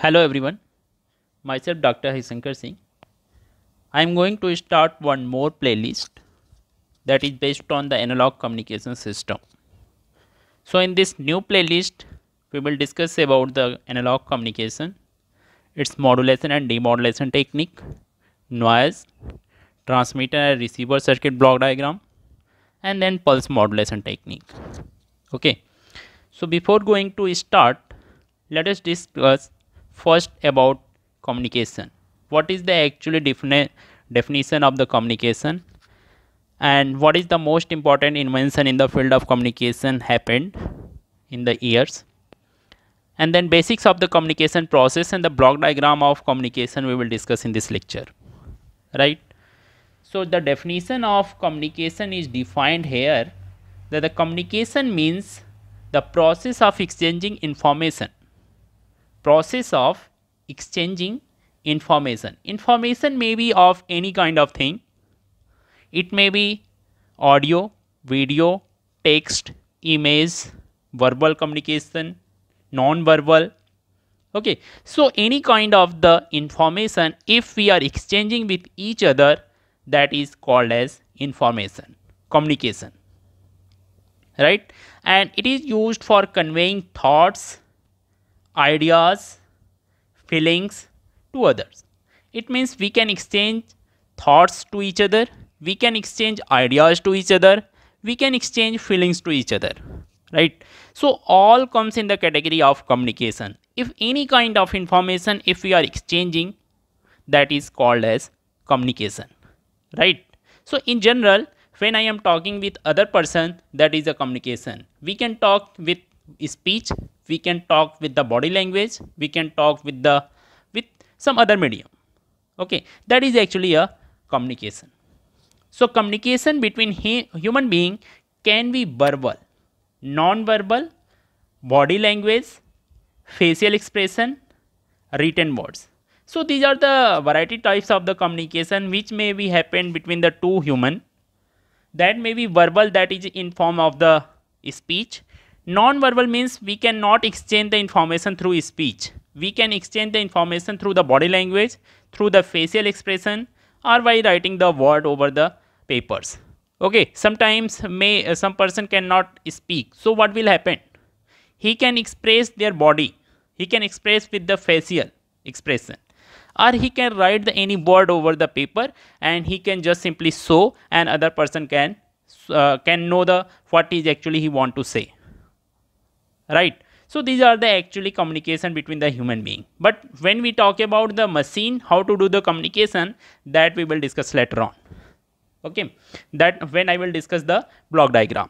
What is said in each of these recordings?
Hello everyone, myself Dr. Hisankar Singh. I am going to start one more playlist that is based on the analog communication system. So in this new playlist, we will discuss about the analog communication, its modulation and demodulation technique, noise, transmitter and receiver circuit block diagram, and then pulse modulation technique. Okay. So before going to start, let us discuss first about communication what is the actually defini definition of the communication and what is the most important invention in the field of communication happened in the years and then basics of the communication process and the block diagram of communication we will discuss in this lecture right so the definition of communication is defined here that the communication means the process of exchanging information process of exchanging information. Information may be of any kind of thing. It may be audio, video, text, image, verbal communication, non-verbal. Okay, so any kind of the information, if we are exchanging with each other, that is called as information, communication, right? And it is used for conveying thoughts, ideas, feelings to others. It means we can exchange thoughts to each other, we can exchange ideas to each other, we can exchange feelings to each other, right? So all comes in the category of communication. If any kind of information, if we are exchanging, that is called as communication, right? So in general, when I am talking with other person, that is a communication. We can talk with speech, we can talk with the body language we can talk with the with some other medium okay that is actually a communication so communication between human being can be verbal non-verbal body language facial expression written words so these are the variety types of the communication which may be happen between the two human that may be verbal that is in form of the speech Non-verbal means we cannot exchange the information through speech. We can exchange the information through the body language, through the facial expression or by writing the word over the papers. Okay, sometimes may uh, some person cannot speak. So what will happen? He can express their body. He can express with the facial expression or he can write the any word over the paper and he can just simply show and other person can uh, can know the what is actually he want to say right so these are the actually communication between the human being but when we talk about the machine how to do the communication that we will discuss later on okay that when i will discuss the block diagram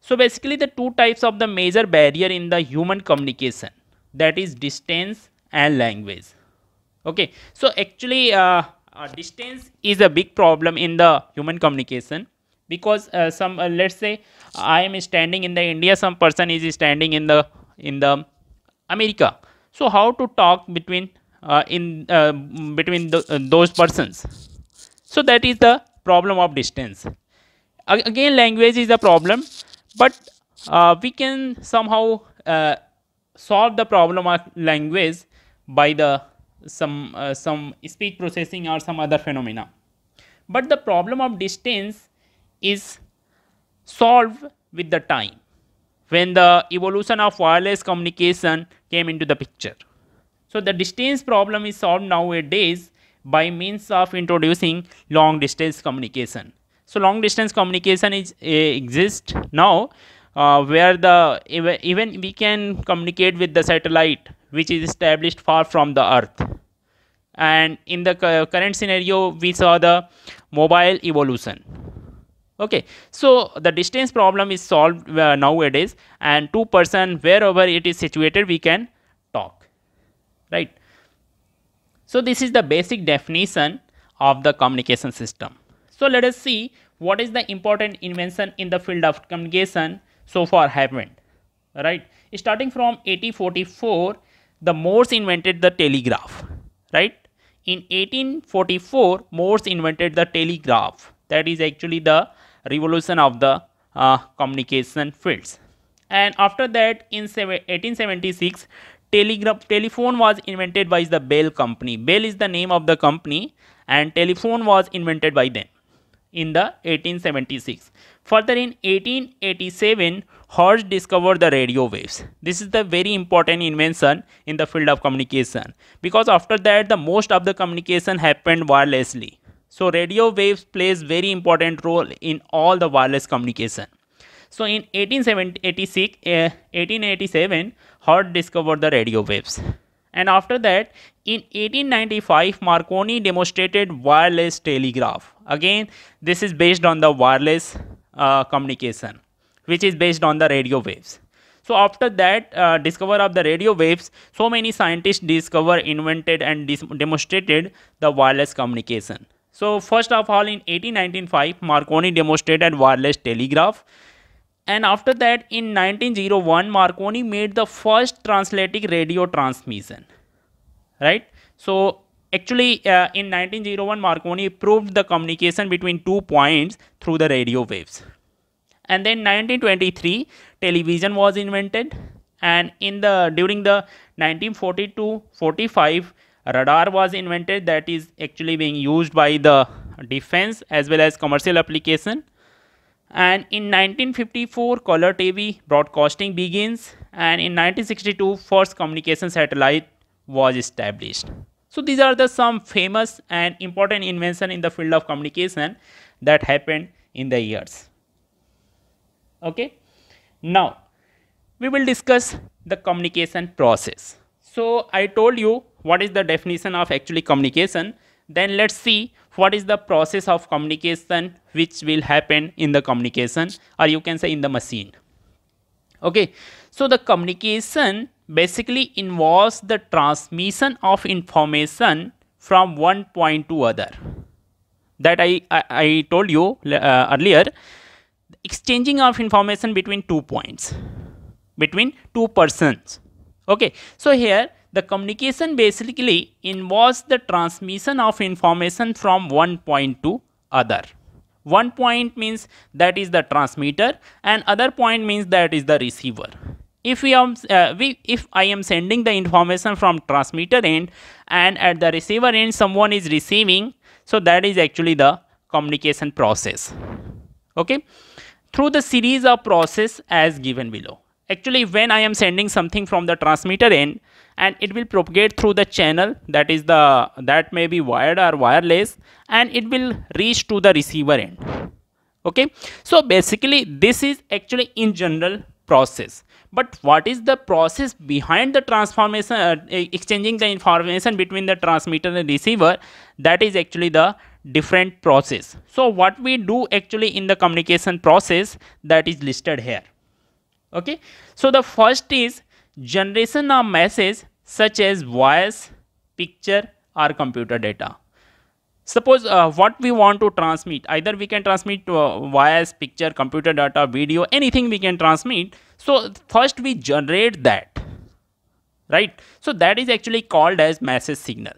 so basically the two types of the major barrier in the human communication that is distance and language okay so actually uh, uh, distance is a big problem in the human communication because uh, some uh, let's say i am standing in the india some person is standing in the in the america so how to talk between uh, in uh, between the, uh, those persons so that is the problem of distance again language is a problem but uh, we can somehow solve the problem of language by the some some speech processing or some other phenomena but the problem of distance is solved with the time when the evolution of wireless communication came into the picture. So the distance problem is solved nowadays by means of introducing long distance communication. So long distance communication is uh, eh, exist now uh, where the even we can communicate with the satellite which is established far from the earth and in the current scenario we saw the mobile evolution okay so the distance problem is solved uh, nowadays and two person wherever it is situated we can talk right so this is the basic definition of the communication system so let us see what is the important invention in the field of communication so far happened right starting from 1844 the morse invented the telegraph right in 1844 morse invented the telegraph that is actually the revolution of the uh, communication fields. And after that in 1876 telegraph telephone was invented by the Bell company. Bell is the name of the company and telephone was invented by them in the 1876. Further in 1887 Hertz discovered the radio waves. This is the very important invention in the field of communication because after that the most of the communication happened wirelessly. So radio waves plays very important role in all the wireless communication. So in 1887, uh, Hertz discovered the radio waves. And after that, in 1895, Marconi demonstrated wireless telegraph. Again, this is based on the wireless uh, communication, which is based on the radio waves. So after that uh, discover of the radio waves, so many scientists discover, invented and demonstrated the wireless communication. So first of all in 1895 Marconi demonstrated wireless telegraph and after that in 1901 Marconi made the first translating radio transmission right so actually uh, in 1901 Marconi proved the communication between two points through the radio waves and then 1923 television was invented and in the during the 1942 45 radar was invented that is actually being used by the defense as well as commercial application and in 1954 color tv broadcasting begins and in 1962 first communication satellite was established so these are the some famous and important invention in the field of communication that happened in the years okay now we will discuss the communication process so i told you what is the definition of actually communication then let's see what is the process of communication which will happen in the communication or you can say in the machine okay so the communication basically involves the transmission of information from one point to other that i i, I told you uh, earlier exchanging of information between two points between two persons okay so here the communication basically involves the transmission of information from one point to other. One point means that is the transmitter and other point means that is the receiver. If we, uh, we if I am sending the information from transmitter end and at the receiver end someone is receiving, so that is actually the communication process. Okay, through the series of process as given below. Actually, when I am sending something from the transmitter end, and it will propagate through the channel that is the that may be wired or wireless and it will reach to the receiver end okay so basically this is actually in general process but what is the process behind the transformation uh, exchanging the information between the transmitter and receiver that is actually the different process so what we do actually in the communication process that is listed here okay so the first is generation of messages such as voice, picture or computer data. Suppose uh, what we want to transmit, either we can transmit uh, voice, picture, computer data, video, anything we can transmit. So first we generate that, right? So that is actually called as message signal.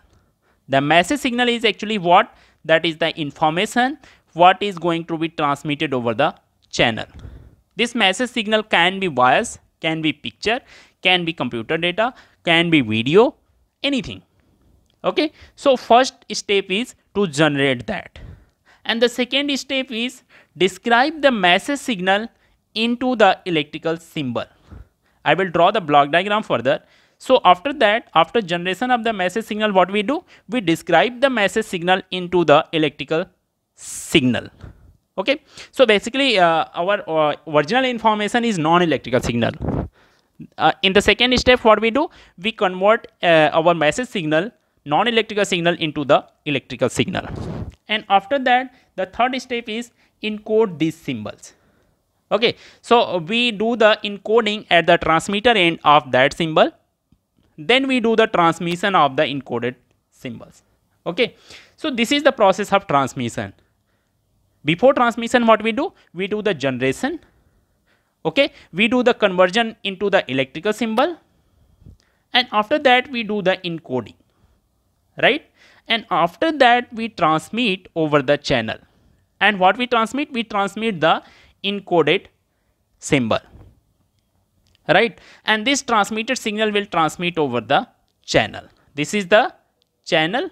The message signal is actually what? That is the information what is going to be transmitted over the channel. This message signal can be voice, can be picture, can be computer data can be video anything okay so first step is to generate that and the second step is describe the message signal into the electrical symbol i will draw the block diagram further so after that after generation of the message signal what we do we describe the message signal into the electrical signal okay so basically uh, our uh, original information is non electrical signal uh, in the second step what we do we convert uh, our message signal non-electrical signal into the electrical signal and after that the third step is encode these symbols okay so we do the encoding at the transmitter end of that symbol then we do the transmission of the encoded symbols okay so this is the process of transmission before transmission what we do we do the generation okay we do the conversion into the electrical symbol and after that we do the encoding right and after that we transmit over the channel and what we transmit we transmit the encoded symbol right and this transmitted signal will transmit over the channel this is the channel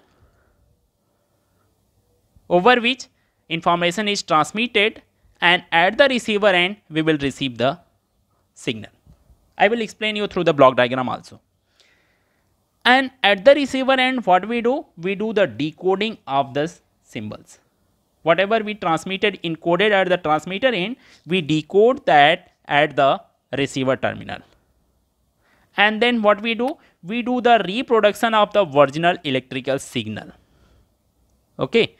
over which information is transmitted and at the receiver end we will receive the signal. I will explain you through the block diagram also. And at the receiver end what we do? We do the decoding of this symbols. Whatever we transmitted encoded at the transmitter end, we decode that at the receiver terminal. And then what we do? We do the reproduction of the original electrical signal. Okay.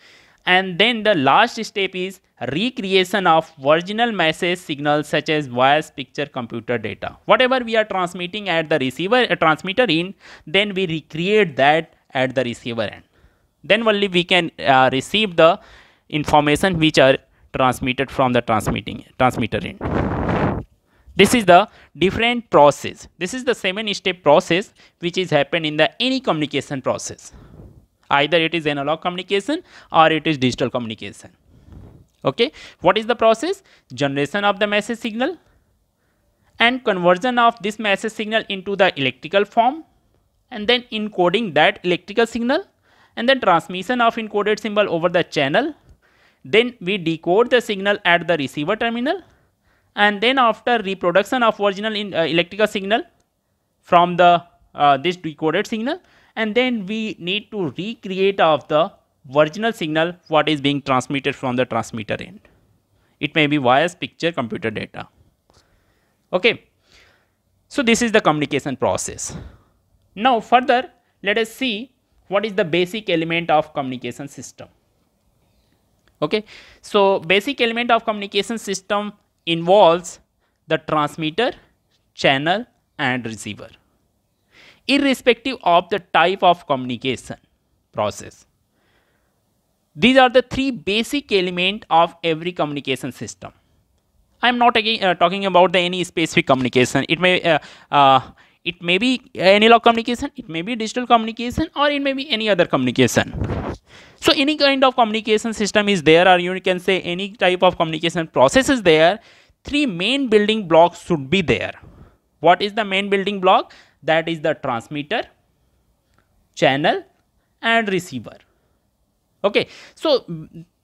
And then the last step is recreation of original message signals such as voice, picture, computer data. Whatever we are transmitting at the receiver, uh, transmitter in, then we recreate that at the receiver end. Then only we can uh, receive the information which are transmitted from the transmitting transmitter end. This is the different process. This is the seven step process which is happened in the any communication process. Either it is analog communication or it is digital communication okay what is the process generation of the message signal and conversion of this message signal into the electrical form and then encoding that electrical signal and then transmission of encoded symbol over the channel then we decode the signal at the receiver terminal and then after reproduction of original in, uh, electrical signal from the uh, this decoded signal and then we need to recreate of the original signal what is being transmitted from the transmitter end. It may be wires, picture, computer data. Okay. So this is the communication process. Now further, let us see what is the basic element of communication system. Okay. So basic element of communication system involves the transmitter, channel and receiver irrespective of the type of communication process. These are the three basic element of every communication system. I'm not again, uh, talking about the any specific communication. It may uh, uh, it may be analog communication, it may be digital communication, or it may be any other communication. So any kind of communication system is there, or you can say any type of communication process is there. Three main building blocks should be there. What is the main building block? That is the transmitter, channel, and receiver okay so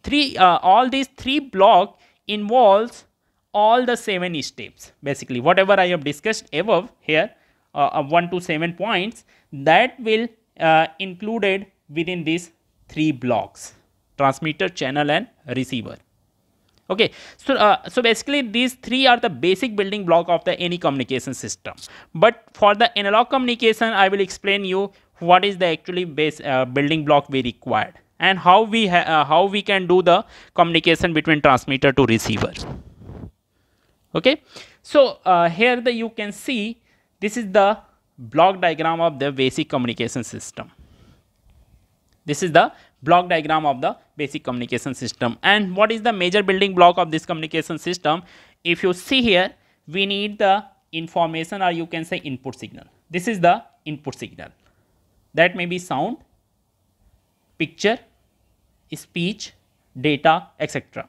three uh, all these three block involves all the seven steps basically whatever i have discussed above here uh, one to seven points that will uh, included within these three blocks transmitter channel and receiver okay so uh, so basically these three are the basic building block of the any communication system but for the analog communication i will explain you what is the actually base uh, building block we required and how we uh, how we can do the communication between transmitter to receiver okay so uh, here the you can see this is the block diagram of the basic communication system this is the block diagram of the basic communication system and what is the major building block of this communication system if you see here we need the information or you can say input signal this is the input signal that may be sound picture, speech, data, etc.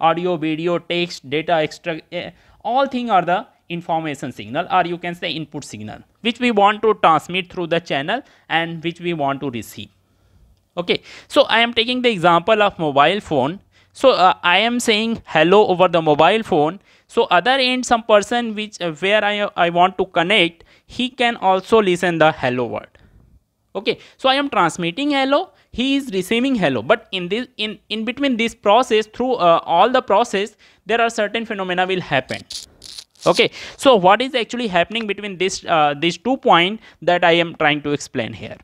Audio, video, text, data, extra, eh, all things are the information signal or you can say input signal which we want to transmit through the channel and which we want to receive. Okay, so I am taking the example of mobile phone. So uh, I am saying hello over the mobile phone. So other end some person which uh, where I, I want to connect, he can also listen the hello word. Okay, so I am transmitting hello he is receiving hello but in this in in between this process through uh, all the process there are certain phenomena will happen okay so what is actually happening between this uh, these two point that i am trying to explain here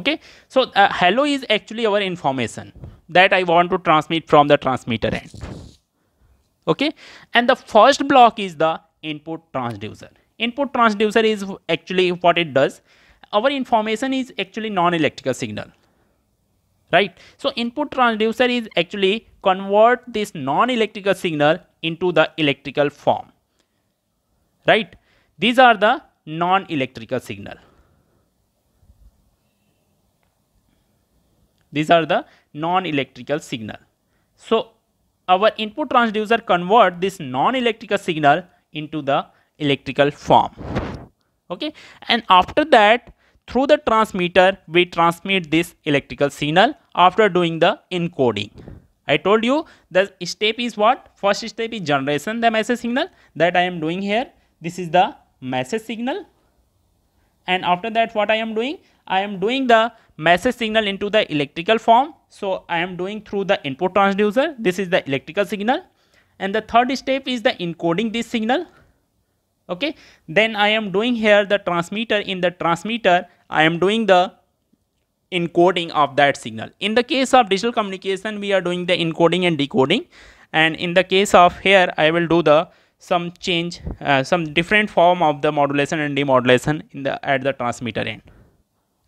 okay so uh, hello is actually our information that i want to transmit from the transmitter end okay and the first block is the input transducer input transducer is actually what it does our information is actually non-electrical signal right so input transducer is actually convert this non-electrical signal into the electrical form right these are the non-electrical signal these are the non-electrical signal so our input transducer convert this non-electrical signal into the electrical form okay and after that through the transmitter we transmit this electrical signal after doing the encoding. I told you the step is what? First step is generation the message signal that I am doing here. This is the message signal and after that what I am doing? I am doing the message signal into the electrical form. So I am doing through the input transducer. This is the electrical signal and the third step is the encoding this signal okay then i am doing here the transmitter in the transmitter i am doing the encoding of that signal. In the case of digital communication, we are doing the encoding and decoding. And in the case of here, I will do the some change, uh, some different form of the modulation and demodulation in the at the transmitter end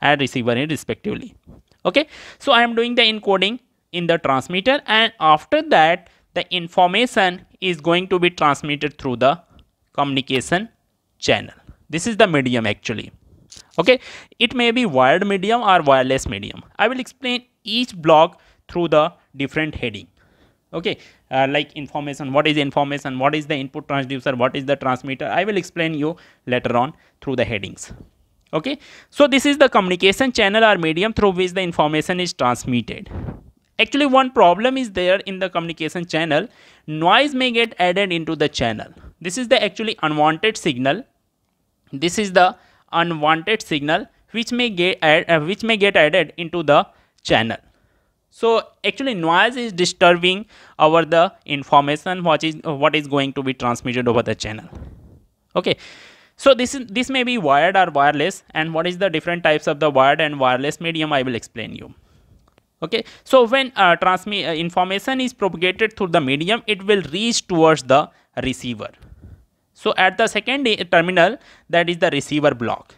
and receiver end respectively. Okay, so I am doing the encoding in the transmitter and after that the information is going to be transmitted through the communication channel. This is the medium actually okay it may be wired medium or wireless medium i will explain each block through the different heading okay uh, like information what is information what is the input transducer what is the transmitter i will explain you later on through the headings okay so this is the communication channel or medium through which the information is transmitted actually one problem is there in the communication channel noise may get added into the channel this is the actually unwanted signal this is the unwanted signal which may get uh, which may get added into the channel so actually noise is disturbing over the information what is uh, what is going to be transmitted over the channel okay so this is this may be wired or wireless and what is the different types of the wired and wireless medium i will explain you okay so when uh, transmit uh, information is propagated through the medium it will reach towards the receiver so at the second terminal that is the receiver block.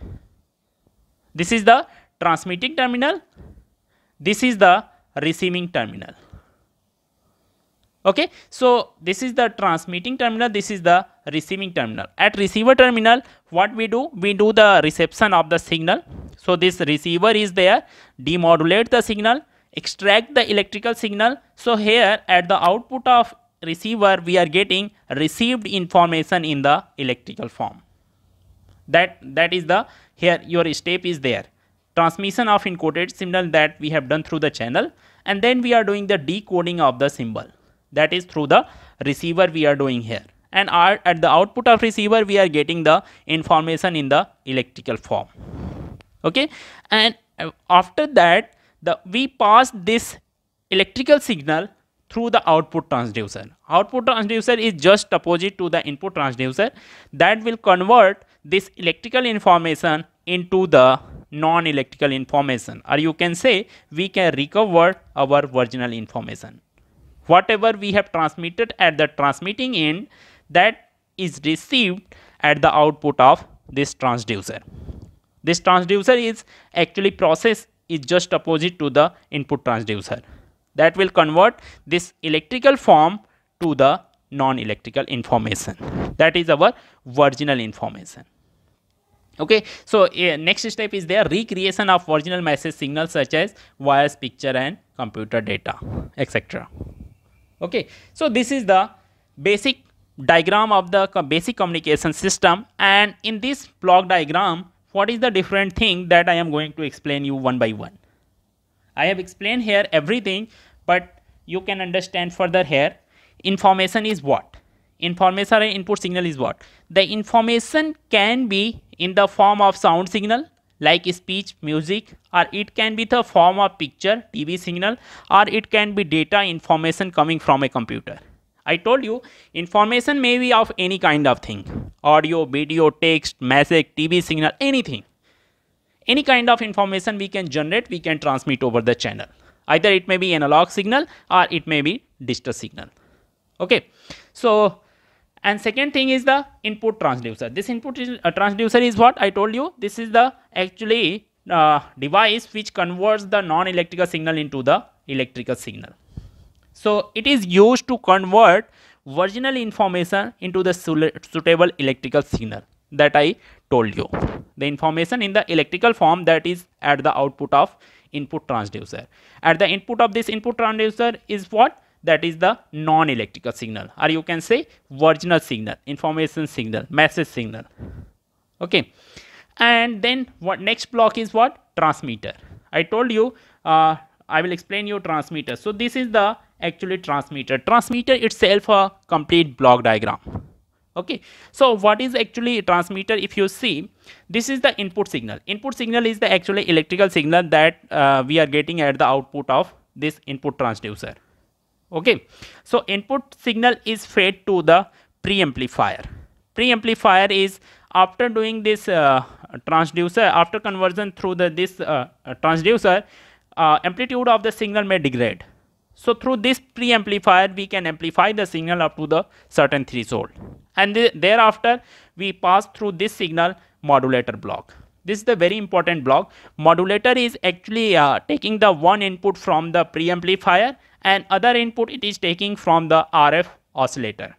This is the transmitting terminal. This is the receiving terminal. Okay, so this is the transmitting terminal, this is the receiving terminal. At receiver terminal, what we do? We do the reception of the signal. So this receiver is there, demodulate the signal, extract the electrical signal. So here at the output of receiver we are getting received information in the electrical form that that is the here your step is there transmission of encoded signal that we have done through the channel and then we are doing the decoding of the symbol that is through the receiver we are doing here and at the output of receiver we are getting the information in the electrical form okay and uh, after that the we pass this electrical signal through the output transducer. Output transducer is just opposite to the input transducer that will convert this electrical information into the non-electrical information or you can say we can recover our original information. Whatever we have transmitted at the transmitting end that is received at the output of this transducer. This transducer is actually process is just opposite to the input transducer that will convert this electrical form to the non-electrical information that is our original information okay so uh, next step is there recreation of original message signal such as voice picture and computer data etc okay so this is the basic diagram of the co basic communication system and in this block diagram what is the different thing that i am going to explain you one by one I have explained here everything, but you can understand further here. Information is what? Information or input signal is what? The information can be in the form of sound signal like speech, music or it can be the form of picture, TV signal or it can be data information coming from a computer. I told you information may be of any kind of thing audio, video, text, message, TV signal, anything any kind of information we can generate, we can transmit over the channel. Either it may be analog signal or it may be digital signal. Okay. So, and second thing is the input transducer. This input is, uh, transducer is what I told you. This is the actually uh, device which converts the non-electrical signal into the electrical signal. So, it is used to convert original information into the suitable electrical signal that I told you. The information in the electrical form that is at the output of input transducer. At the input of this input transducer is what? That is the non-electrical signal or you can say virginal signal, information signal, message signal. Okay. And then what next block is what? Transmitter. I told you, uh, I will explain you transmitter. So this is the actually transmitter. Transmitter itself a complete block diagram okay so what is actually transmitter if you see this is the input signal input signal is the actually electrical signal that uh, we are getting at the output of this input transducer okay so input signal is fed to the preamplifier preamplifier is after doing this uh, transducer after conversion through the this uh, transducer uh, amplitude of the signal may degrade so through this preamplifier we can amplify the signal up to the certain threshold and th thereafter we pass through this signal modulator block. This is the very important block. Modulator is actually uh, taking the one input from the preamplifier and other input it is taking from the RF oscillator.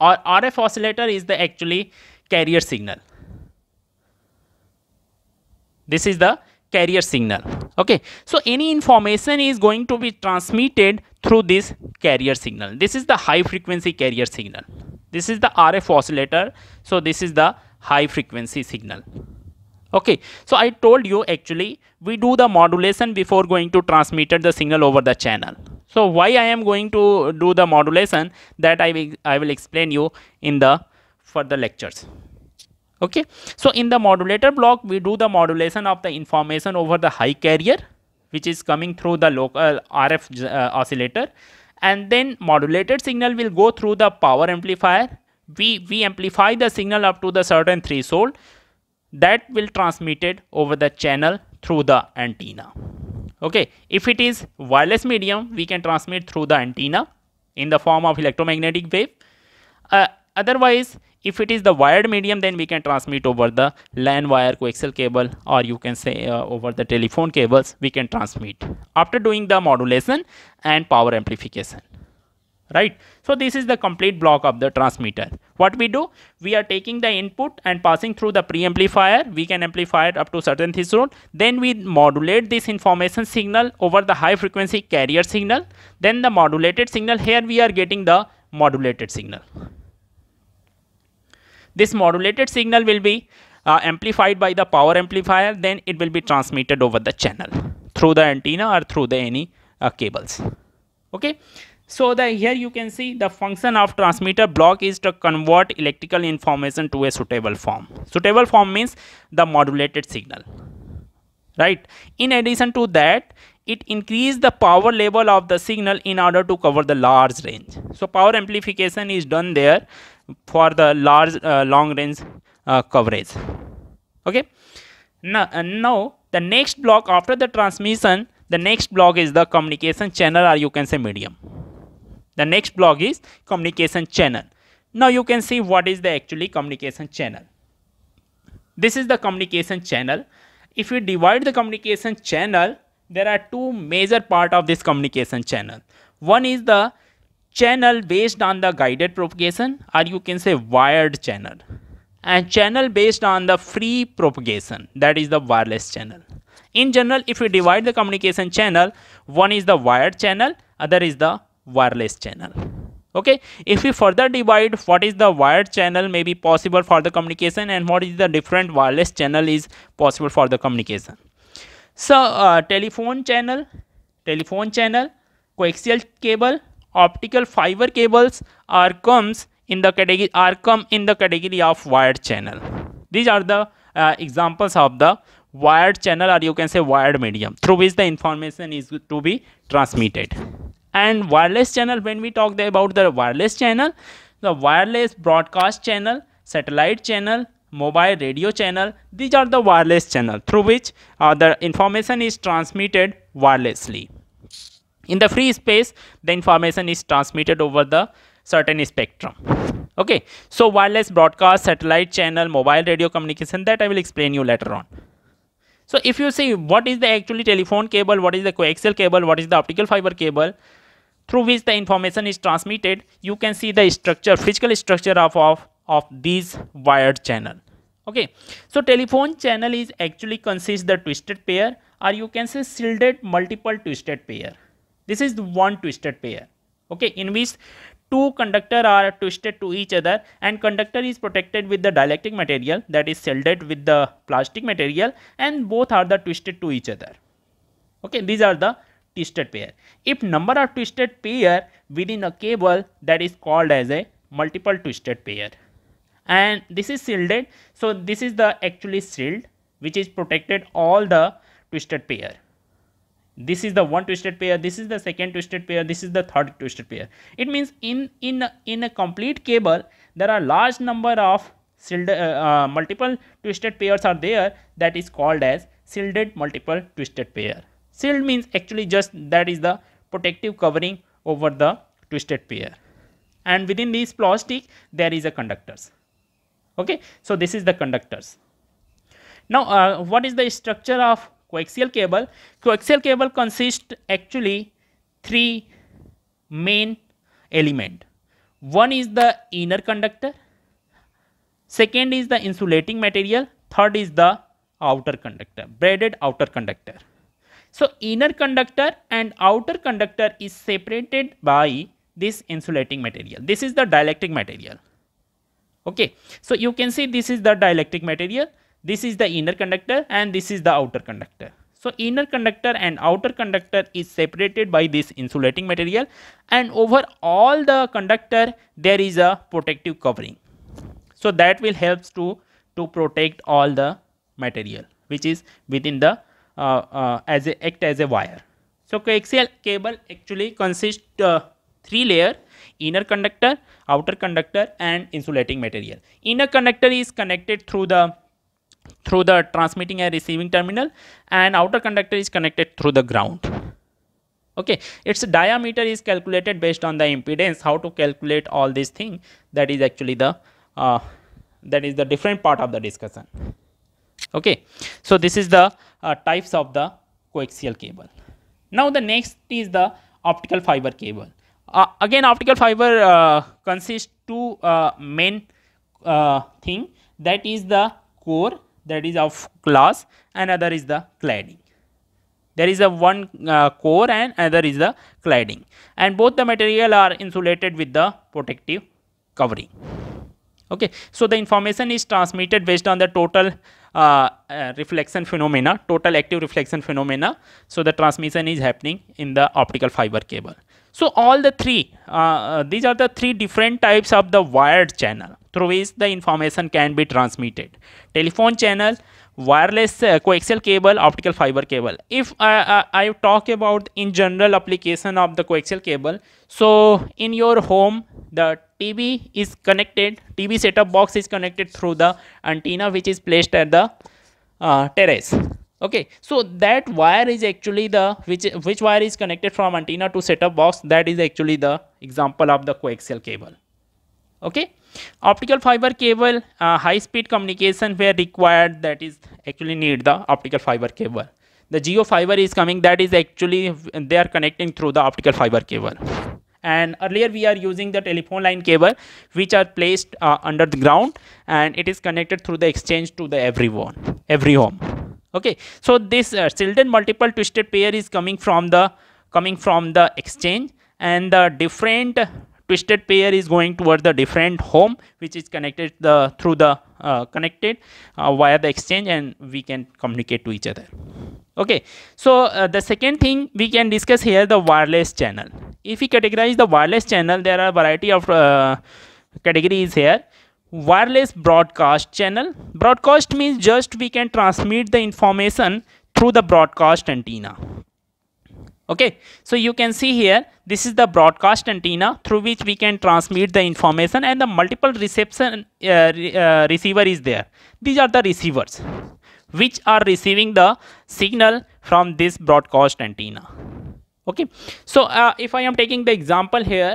Or RF oscillator is the actually carrier signal. This is the carrier signal. Okay, so any information is going to be transmitted through this carrier signal. This is the high frequency carrier signal. This is the RF oscillator. So this is the high frequency signal. Okay, so I told you actually we do the modulation before going to transmitted the signal over the channel. So why I am going to do the modulation that I will, I will explain you in the further lectures okay so in the modulator block we do the modulation of the information over the high carrier which is coming through the local rf uh, oscillator and then modulated signal will go through the power amplifier we we amplify the signal up to the certain threshold that will transmitted over the channel through the antenna okay if it is wireless medium we can transmit through the antenna in the form of electromagnetic wave uh, otherwise if it is the wired medium then we can transmit over the LAN wire coaxial cable or you can say uh, over the telephone cables we can transmit after doing the modulation and power amplification right so this is the complete block of the transmitter what we do we are taking the input and passing through the preamplifier we can amplify it up to certain threshold then we modulate this information signal over the high frequency carrier signal then the modulated signal here we are getting the modulated signal this modulated signal will be uh, amplified by the power amplifier then it will be transmitted over the channel through the antenna or through the any uh, cables okay so the here you can see the function of transmitter block is to convert electrical information to a suitable form suitable form means the modulated signal right in addition to that it increase the power level of the signal in order to cover the large range so power amplification is done there for the large uh, long range uh, coverage okay now, uh, now the next block after the transmission the next block is the communication channel or you can say medium the next block is communication channel now you can see what is the actually communication channel this is the communication channel if we divide the communication channel there are two major part of this communication channel one is the channel based on the guided propagation or you can say wired channel and channel based on the free propagation that is the wireless channel in general if we divide the communication channel one is the wired channel other is the wireless channel okay if we further divide what is the wired channel may be possible for the communication and what is the different wireless channel is possible for the communication so uh, telephone channel telephone channel coaxial cable optical fiber cables are comes in the category are come in the category of wired channel these are the uh, examples of the wired channel or you can say wired medium through which the information is to be transmitted and wireless channel when we talk about the wireless channel the wireless broadcast channel satellite channel mobile radio channel these are the wireless channel through which uh, the information is transmitted wirelessly in the free space the information is transmitted over the certain spectrum okay so wireless broadcast satellite channel mobile radio communication that i will explain you later on so if you see what is the actually telephone cable what is the coaxial cable what is the optical fiber cable through which the information is transmitted you can see the structure physical structure of of, of these wired channel okay so telephone channel is actually consists the twisted pair or you can say shielded multiple twisted pair this is one twisted pair, okay, in which two conductor are twisted to each other and conductor is protected with the dielectric material that is shielded with the plastic material and both are the twisted to each other. Okay, these are the twisted pair. If number of twisted pair within a cable that is called as a multiple twisted pair and this is shielded. So, this is the actually shield which is protected all the twisted pair this is the one twisted pair this is the second twisted pair this is the third twisted pair it means in in in a complete cable there are large number of shielded uh, uh, multiple twisted pairs are there that is called as shielded multiple twisted pair shield means actually just that is the protective covering over the twisted pair and within this plastic there is a conductors okay so this is the conductors now uh, what is the structure of coaxial cable. Coaxial cable consists actually three main element. One is the inner conductor, second is the insulating material, third is the outer conductor, braided outer conductor. So inner conductor and outer conductor is separated by this insulating material. This is the dielectric material. Okay, so you can see this is the dielectric material this is the inner conductor and this is the outer conductor. So inner conductor and outer conductor is separated by this insulating material and over all the conductor there is a protective covering. So that will help to, to protect all the material which is within the uh, uh, as a, act as a wire. So coaxial cable actually consists uh, three layer inner conductor, outer conductor and insulating material. Inner conductor is connected through the through the transmitting and receiving terminal and outer conductor is connected through the ground okay its diameter is calculated based on the impedance how to calculate all these thing that is actually the uh, that is the different part of the discussion okay so this is the uh, types of the coaxial cable now the next is the optical fiber cable uh, again optical fiber uh, consists two uh, main uh, thing that is the core that is of glass another is the cladding there is a one uh, core and another is the cladding and both the material are insulated with the protective covering okay so the information is transmitted based on the total uh, uh, reflection phenomena total active reflection phenomena so the transmission is happening in the optical fiber cable so all the three uh, uh, these are the three different types of the wired channel through which the information can be transmitted. Telephone channel, wireless uh, coaxial cable, optical fiber cable. If uh, uh, I talk about in general application of the coaxial cable, so in your home, the TV is connected, TV setup box is connected through the antenna which is placed at the uh, terrace okay so that wire is actually the which which wire is connected from antenna to setup box that is actually the example of the coaxial cable okay optical fiber cable uh, high speed communication where required that is actually need the optical fiber cable the geo fiber is coming that is actually they are connecting through the optical fiber cable and earlier we are using the telephone line cable which are placed uh, under the ground and it is connected through the exchange to the everyone every home okay so this uh, multiple twisted pair is coming from the coming from the exchange and the different twisted pair is going toward the different home which is connected the through the uh, connected uh, via the exchange and we can communicate to each other okay so uh, the second thing we can discuss here the wireless channel if we categorize the wireless channel there are variety of uh, categories here wireless broadcast channel broadcast means just we can transmit the information through the broadcast antenna okay so you can see here this is the broadcast antenna through which we can transmit the information and the multiple reception uh, re uh, receiver is there these are the receivers which are receiving the signal from this broadcast antenna okay so uh, if i am taking the example here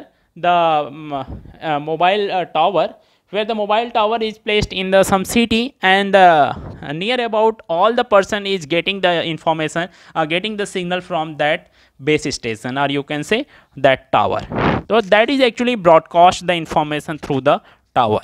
the um, uh, mobile uh, tower where the mobile tower is placed in the some city and uh, near about all the person is getting the information uh, getting the signal from that base station or you can say that tower so that is actually broadcast the information through the tower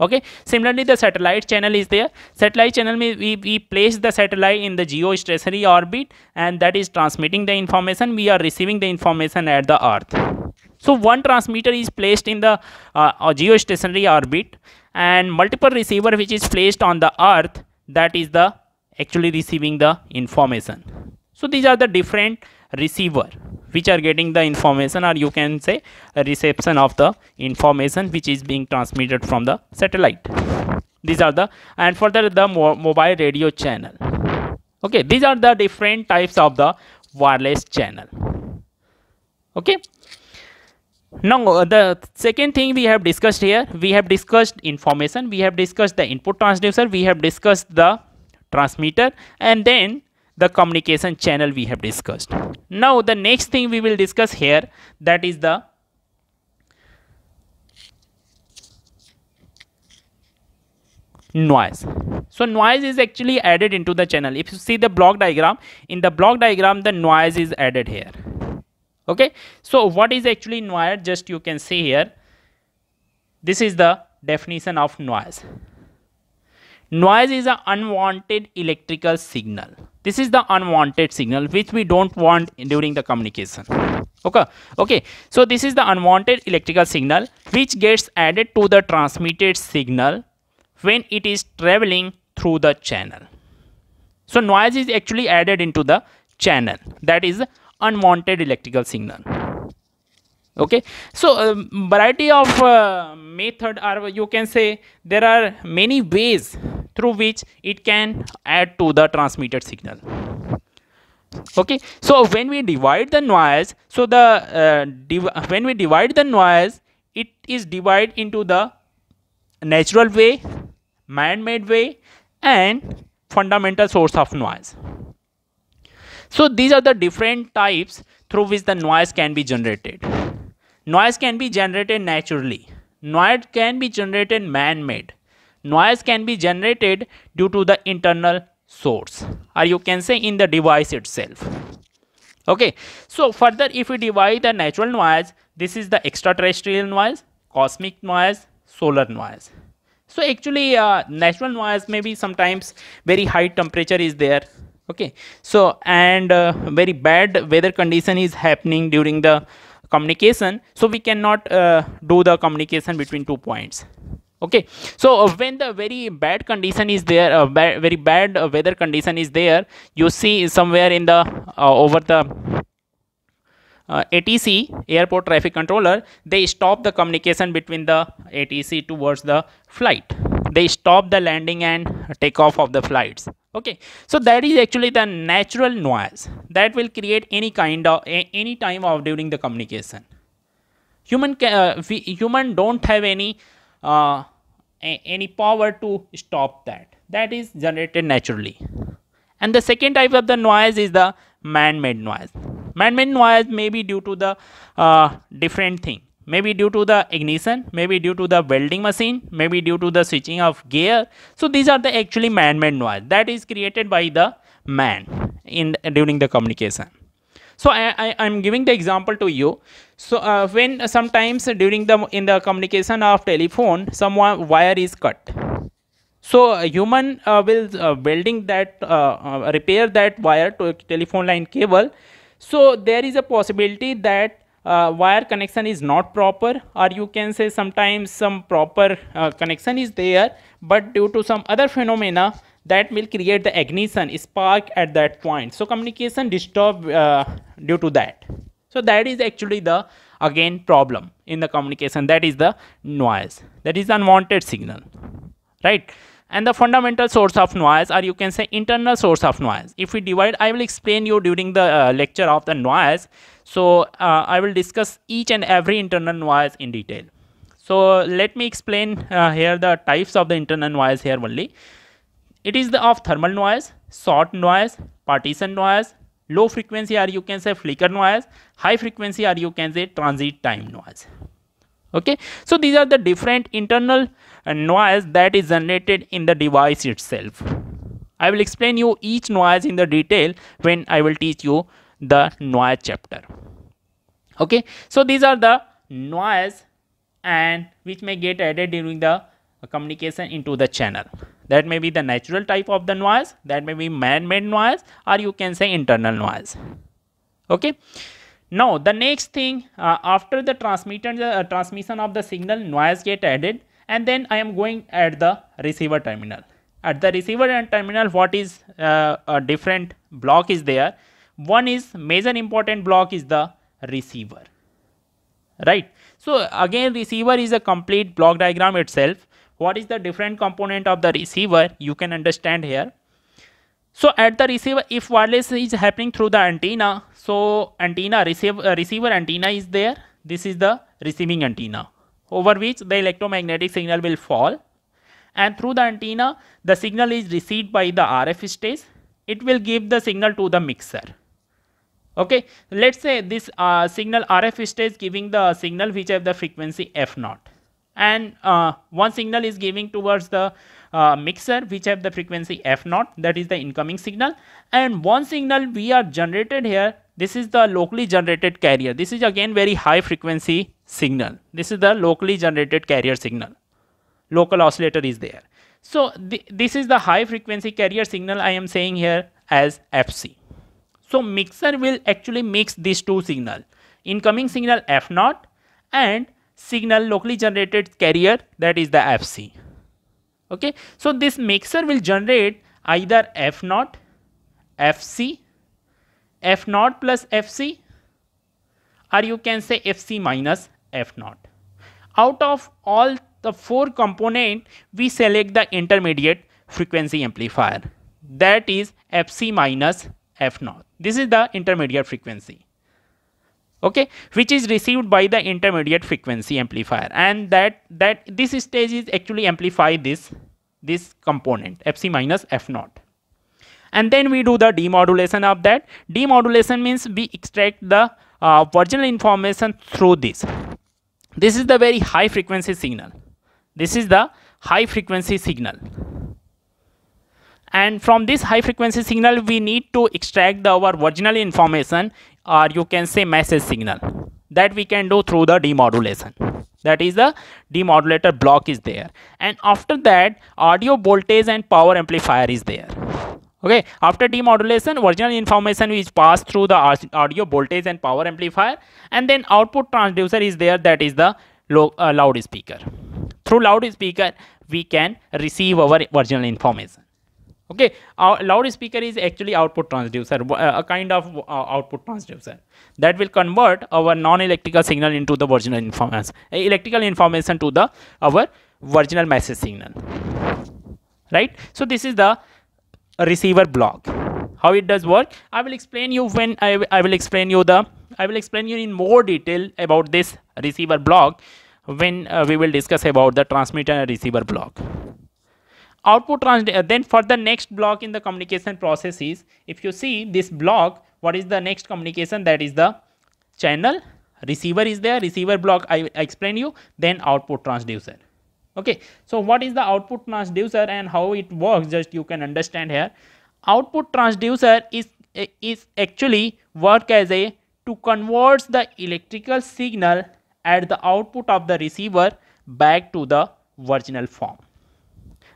okay similarly the satellite channel is there satellite channel we, we place the satellite in the geostationary orbit and that is transmitting the information we are receiving the information at the earth so one transmitter is placed in the uh, uh, geostationary orbit and multiple receiver which is placed on the earth that is the actually receiving the information. So these are the different receiver which are getting the information or you can say reception of the information which is being transmitted from the satellite. These are the and further the mo mobile radio channel. Okay, these are the different types of the wireless channel okay now uh, the second thing we have discussed here we have discussed information we have discussed the input transducer we have discussed the transmitter and then the communication channel we have discussed now the next thing we will discuss here that is the noise so noise is actually added into the channel if you see the block diagram in the block diagram the noise is added here okay so what is actually noise just you can see here this is the definition of noise noise is an unwanted electrical signal this is the unwanted signal which we don't want during the communication okay okay so this is the unwanted electrical signal which gets added to the transmitted signal when it is traveling through the channel so noise is actually added into the channel that is unwanted electrical signal okay so um, variety of uh, method or you can say there are many ways through which it can add to the transmitted signal okay so when we divide the noise so the uh, when we divide the noise it is divided into the natural way man-made way and fundamental source of noise so these are the different types through which the noise can be generated. Noise can be generated naturally. Noise can be generated man-made. Noise can be generated due to the internal source or you can say in the device itself. Okay, so further if we divide the natural noise, this is the extraterrestrial noise, cosmic noise, solar noise. So actually uh, natural noise may be sometimes very high temperature is there okay so and uh, very bad weather condition is happening during the communication so we cannot uh, do the communication between two points okay so uh, when the very bad condition is there uh, ba very bad uh, weather condition is there you see somewhere in the uh, over the uh, ATC airport traffic controller they stop the communication between the ATC towards the flight they stop the landing and takeoff of the flights okay so that is actually the natural noise that will create any kind of any time of during the communication human uh, we, human don't have any uh, any power to stop that that is generated naturally and the second type of the noise is the man-made noise man-made noise may be due to the uh, different thing maybe due to the ignition maybe due to the welding machine maybe due to the switching of gear so these are the actually man-made noise that is created by the man in during the communication so I, I am giving the example to you so uh, when sometimes during the in the communication of telephone someone wire is cut so human uh, will uh, welding that uh, uh repair that wire to telephone line cable so there is a possibility that uh, wire connection is not proper or you can say sometimes some proper uh, connection is there but due to some other phenomena that will create the ignition spark at that point so communication disturbed uh, due to that so that is actually the again problem in the communication that is the noise that is unwanted signal right and the fundamental source of noise or you can say internal source of noise if we divide i will explain you during the uh, lecture of the noise so uh, I will discuss each and every internal noise in detail. So let me explain uh, here the types of the internal noise here only. It is the of thermal noise, short noise, partition noise, low frequency or you can say flicker noise, high frequency or you can say transit time noise. Okay, so these are the different internal noise uh, that is generated in the device itself. I will explain you each noise in the detail when I will teach you the noise chapter okay so these are the noise and which may get added during the communication into the channel that may be the natural type of the noise that may be man-made noise or you can say internal noise okay now the next thing uh, after the transmitter uh, transmission of the signal noise get added and then i am going at the receiver terminal at the receiver and terminal what is uh, a different block is there one is major important block is the receiver right so again receiver is a complete block diagram itself what is the different component of the receiver you can understand here so at the receiver if wireless is happening through the antenna so antenna uh, receiver antenna is there this is the receiving antenna over which the electromagnetic signal will fall and through the antenna the signal is received by the RF stage it will give the signal to the mixer okay let's say this uh, signal rf stage giving the signal which have the frequency f naught and uh, one signal is giving towards the uh, mixer which have the frequency f naught that is the incoming signal and one signal we are generated here this is the locally generated carrier this is again very high frequency signal this is the locally generated carrier signal local oscillator is there so th this is the high frequency carrier signal i am saying here as fc so mixer will actually mix these two signal. Incoming signal F0 and signal locally generated carrier that is the FC. Okay. So this mixer will generate either F0, FC, F0 plus FC or you can say FC minus F0. Out of all the four component, we select the intermediate frequency amplifier that is FC minus f naught. This is the intermediate frequency okay which is received by the intermediate frequency amplifier and that that this stage is actually amplify this this component fc minus f naught and then we do the demodulation of that demodulation means we extract the uh, original information through this this is the very high frequency signal this is the high frequency signal and from this high frequency signal we need to extract the, our original information or you can say message signal that we can do through the demodulation that is the demodulator block is there and after that audio voltage and power amplifier is there okay after demodulation original information is passed through the audio voltage and power amplifier and then output transducer is there that is the low, uh, loudspeaker through loudspeaker we can receive our original information okay our loudspeaker is actually output transducer uh, a kind of uh, output transducer that will convert our non-electrical signal into the original information eh, electrical information to the our original message signal right so this is the receiver block how it does work i will explain you when i, I will explain you the i will explain you in more detail about this receiver block when uh, we will discuss about the transmitter and receiver block output uh, then for the next block in the communication process is if you see this block what is the next communication that is the channel receiver is there receiver block I, I explain you then output transducer okay so what is the output transducer and how it works just you can understand here output transducer is uh, is actually work as a to converts the electrical signal at the output of the receiver back to the original form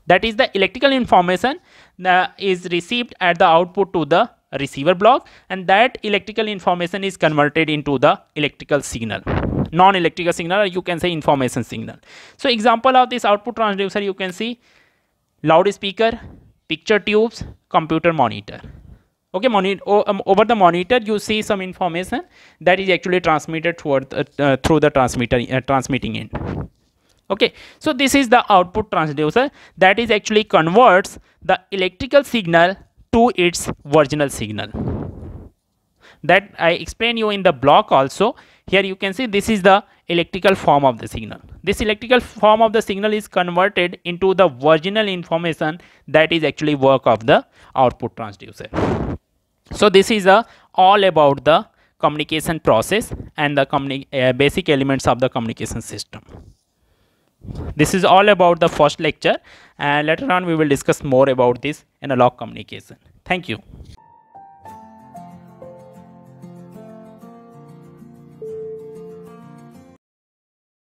that is the electrical information uh, is received at the output to the receiver block and that electrical information is converted into the electrical signal non-electrical signal or you can say information signal so example of this output transducer you can see loudspeaker picture tubes computer monitor okay monitor um, over the monitor you see some information that is actually transmitted toward uh, uh, through the transmitter uh, transmitting end okay so this is the output transducer that is actually converts the electrical signal to its original signal that i explain you in the block also here you can see this is the electrical form of the signal this electrical form of the signal is converted into the original information that is actually work of the output transducer so this is a all about the communication process and the uh, basic elements of the communication system this is all about the first lecture and later on we will discuss more about this analog communication thank you